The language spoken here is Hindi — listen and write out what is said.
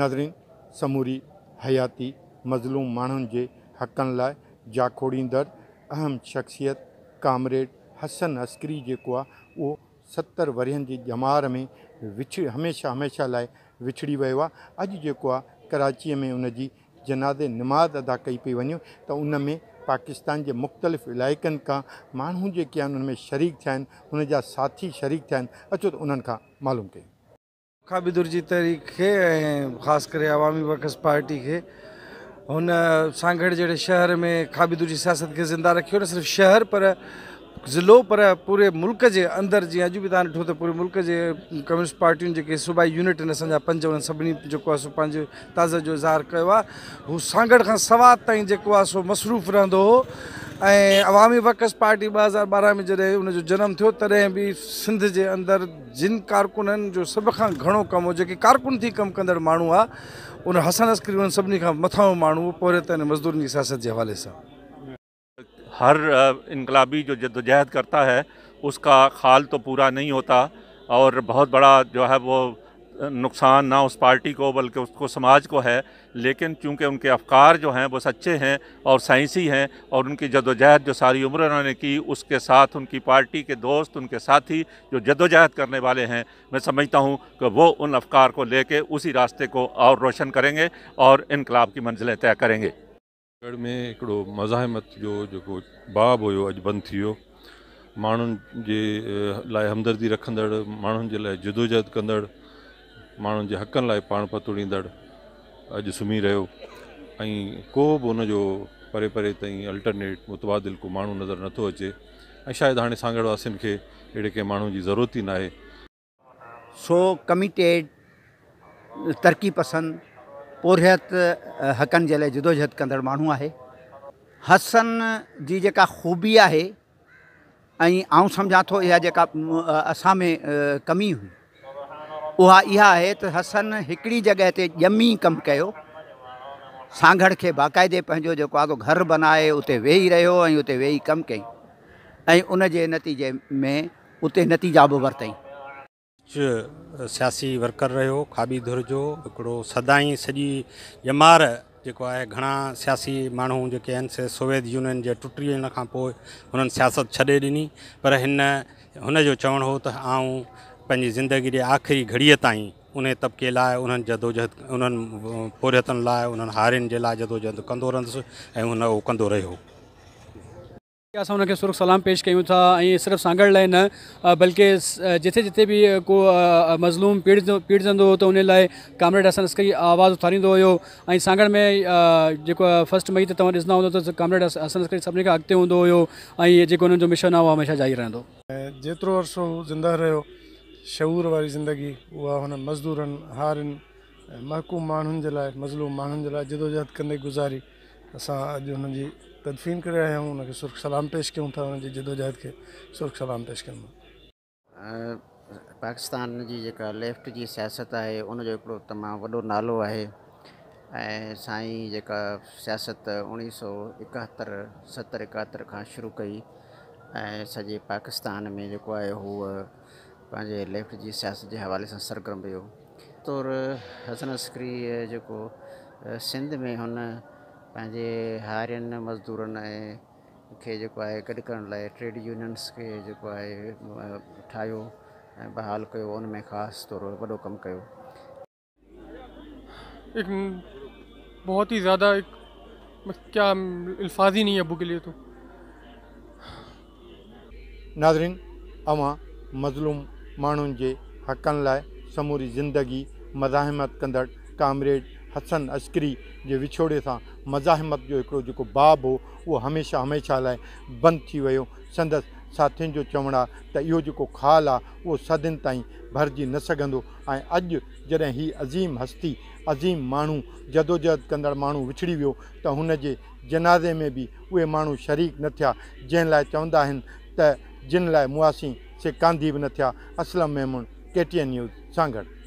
नज़रनि समूरी हयाती मज़लूम माण्हुनि जे हक़नि लाइ जाखोड़ींदड़ अहम शख़्सियत कामरेड हसन अस्करी जेको आहे उहो सतरि वरियनि जी जमार में विछ हमेशह हमेशह लाइ विछड़ी वियो आहे अॼु जेको आहे कराचीअ में उन जी जनाद निमाज़ अदा कई पई वञे त उन में पाकिस्तान जे मुख़्तलिफ़ इलाइक़नि खां माण्हू जेके आहिनि उन में शरीक थिया आहिनि उन जा साथी शरीक थिया आहिनि अचो त उन्हनि खां मालूम कयूं खाबिदुर जी तरीक़े खे ऐं ख़ासि करे आवामी वर्कर्स पार्टी खे हुन सांगड़ जहिड़े शहर में खाबिदुर जी सियासत खे ज़िंदा रखियो न सिर्फ़ु शहर पर ज़िलो पर पूरे मुल्क जे अंदरि जीअं अॼु बि तव्हां ॾिठो त पूरे मुल्क जे कम्युनिस्ट पार्टियूं जेके सूबाई यूनिट आहिनि असांजा पंज उन सभिनी जेको आहे सो पंहिंजे ताज़ो जो इज़हार कयो आहे हू सांगड़ खां सवा ताईं जेको आहे सो मसरूफ़ रहंदो हो ऐं अवामी वर्कस पार्टी ब हज़ार बारह में जैसे उनजो जनमु थियो तॾहिं बि सिंध के अंदर जिन कारकुन जो सब का घणो कम हो जी कारकुन थी कम कंदड़ माण्हू आ उन हसन अस्करी उन सभिनी खां मथां माण्हू पोरियत ऐं मज़दूरनि सियासत के हवा से हर इनकलाबी जो जदोजहद करता है उसका खाल तो पूरा नहीं होता और बहुत बड़ा जो है वो नुकसान ना उस पार्टी को बल्कि उसको समाज को है लेकिन चूंकि उनके अफकार जो हैं वो सच्चे हैं और साइंसी हैं और उनकी जदोजहद जो सारी उम्र उन्होंने की उसके साथ उनकी पार्टी के दोस्त उनके साथी जो जदोजहद करने वाले हैं मैं समझता हूँ कि वो उन अफकार को लेके उसी रास्ते को और रोशन करेंगे और इनकलाब की मंजिलें तय करेंगे में एक मज़ाहिमत जो जो बाब हो अॼु बंदि थी लाइ हमदर्दी रखंदड़ मे जदोजहद कदड़ माण्हुनि जे हक़नि लाइ पान पतुड़ींदड़ अज सुम्ही रो को बि परे परे ताईं अल्टरनेट मुतबादिल को मू नज़र नथो अचे ऐं शायदि हाणे सांगड़ वासियुनि खे अहिड़े कंहिं माण्हू जी ज़रूरत ई न आहे सो कमिटेड तरक्की पसंद पोरियत हकन जे लाइ जिदोजहद कंदड़ माण्हू आहे हसन जी जेका ख़ूबी है समझा तो यह थो इहा में कमी हुई उहा इहा आहे त हसन हिकिड़ी जॻह ते ॼमी कमु कयो सांगढड़ खे बाक़ाइदे पंहिंजो जेको आहे घर बनाए उते वेही रहियो ऐं उते वेही कमु कयईं ऐं उन जे नतीजे में उते नतीजा बि वरितईं सियासी वर्कर रहियो काबी धुर जो हिकिड़ो सदाई सॼी जमार जेको आहे घणा सियासी माण्हू जेके आहिनि से सोवियत यूनियन जे टुटी खां पोइ हुननि सियासत छॾे ॾिनी पर हिन हो त आऊं पंहिंजी ज़िंदगी जे आख़िरी घड़ी ताईं उन तबिके लाइ उन्हनि जदोजहद उन्हनि पोरियतनि लाइ उन्हनि हारियुनि जे लाइ जदोजहद कंदो रहंदुसि ऐं हुन उहो कंदो उन असां हुनखे सुरख सलाम पेश कयूं था ऐं सिर्फ़ु सांगड़ न बल्कि जिथे जिथे भी को मज़लूम पीड़ित पीड़िजंदो हो तो उन लाइ कामरेड हसन अस्करी आवाज़ु उथारींदो हुयो ऐं में जो फर्स्ट मई ते तव्हां ॾिसंदा हूंदो त कामरेड हसन अस्करी सभिनी खां अॻिते हूंदो हुयो ऐं जेको मिशन आहे उहो हमेशा जारी रहंदो जेतिरो अर्सो ज़िंदा रहियो शूर वारी ज़िंदगी वह हुन मजदूर हार महकूम माण्हुनि जे मज़लूम मानून जे जदोजहद कदे गुज़ारी अस अज उन तदफ़ीन कर आया आहियूं उनके सुर्ख सलाम पेश क्यों था उन जदोजहद के सुर्ख सलाम पेश कयूं पाकिस्तान जी लेफ़्ट की सियासत है उनो तमाम वो नालो है साई साईं सियासत उणिवीह सत्तर इकहत्तर का शुरू कई सजे पाकिस्तान में जो है वह पंहिंजे लेफ्ट जी सियासत जे हवाले सां सरगर्म हुयो तौरु तो हसन अस्करी जेको सिंध में हुन पंहिंजे हारियुनि मज़दूरनि ऐं खे जेको आहे ट्रेड यूनियन्स खे जेको आहे ठाहियो बहाल कयो खास तौर वो कम वॾो एक बहुत ही ज़्यादा एक क्या अल्फाज ही नहीं है अबू के लिए तो नाजरीन अवा मज़लूम माण्हुनि जे हक़नि लाइ समूरी ज़िंदगी मज़ाहिमत कंदड़ कामरेड हसन अश्करी जे विछोड़े सां मज़ाहिमत जो हिकिड़ो जेको बाबु हो उहो हमेशह हमेशह लाइ बंदि थी वियो संदसि साथियुनि जो चवणु आहे त इहो जेको खाल आहे उहो सदियुनि ताईं भरिजी न सघंदो ऐं अॼु जॾहिं अज़ीम हस्ती अज़ीम माण्हू जदोजहद कंदड़ माण्हू विछड़ी वियो त हुन जे जनाज़े में बि उहे माण्हू शरीक न थिया जंहिं लाइ चवंदा आहिनि त जिन लाइ मुआसी से कानदीप नथिया असलम मेमुन केटीएन न्यूज़ सांगड़